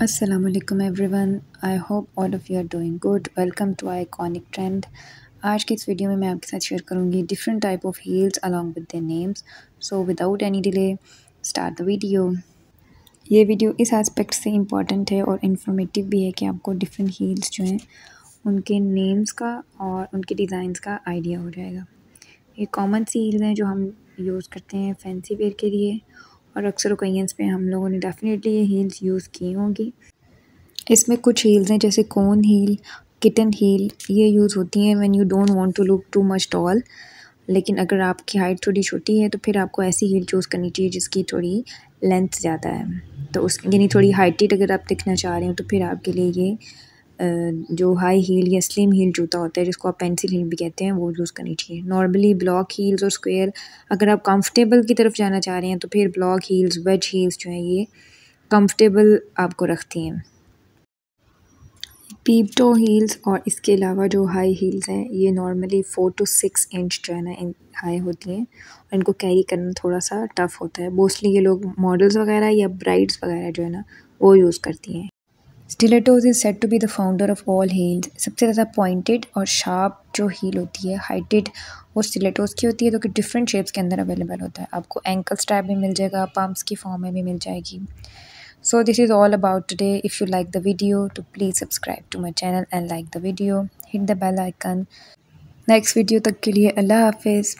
Aslam everyone I hope all of you are doing good welcome to iconic trend आज की इस video में मैं आपके साथ शेयर करूँगी different type of heels along with the names so without any delay start the video ये video इस एस्पेक्ट से इम्पॉर्टेंट है और इन्फॉर्मेटिव भी है कि आपको डिफरेंट हील्स जो हैं उनके नेम्स का और उनके डिज़ाइंस का आइडिया हो जाएगा ये कॉमन सी हील्स हैं जो हम यूज़ करते हैं फैंसी वेयर के लिए और अक्सर ओकेजन्स पे हम लोगों ने डेफ़िनेटली ये हील्स यूज़ की होंगी इसमें कुछ हील्स हैं जैसे कोन हील किटन हील ये यूज़ होती हैं when you don't want to look too much tall लेकिन अगर आपकी हाइट थोड़ी छोटी है तो फिर आपको ऐसी हील चूज़ करनी चाहिए जिसकी थोड़ी लेंथ ज़्यादा है तो उस यानी थोड़ी हाइटेड अगर आप दिखना चाह रहे हो तो फिर आपके लिए ये जो हाई हील या स्लिम हील जूता होता है जिसको आप पेंसिल हील भी कहते हैं वो यूज़ करनी चाहिए नॉर्मली ब्लॉक हील्स और स्क्वेयर अगर आप कंफर्टेबल की तरफ जाना चाह रहे हैं तो फिर ब्लॉक हील्स वेज हील्स जो हैं ये कंफर्टेबल आपको रखती हैं पीपटो हील्स और इसके अलावा जो हाई हील्स हैं ये normally four to six inch जो है ना इन हाई होती हैं और इनको कैरी करना थोड़ा सा टफ़ होता है मोस्टली ये लोग मॉडल्स वगैरह या ब्राइड्स वगैरह जो है ना वो यूज़ करती हैं stilettos is said to be the founder of all heels सबसे ज़्यादा पॉइंटेड और शार्प जो हील होती है हाइटेड वो स्टिलेटोज की होती है जो कि डिफरेंट शेप्स के अंदर अवेलेबल होता है आपको एंकल स्ट्रैप भी मिल जाएगा पम्प्स की फॉर्म में भी मिल जाएगी so this is all about today if you like the video to please subscribe to my channel and like the video hit the bell icon next video तक के लिए अल्लाह हाफिज़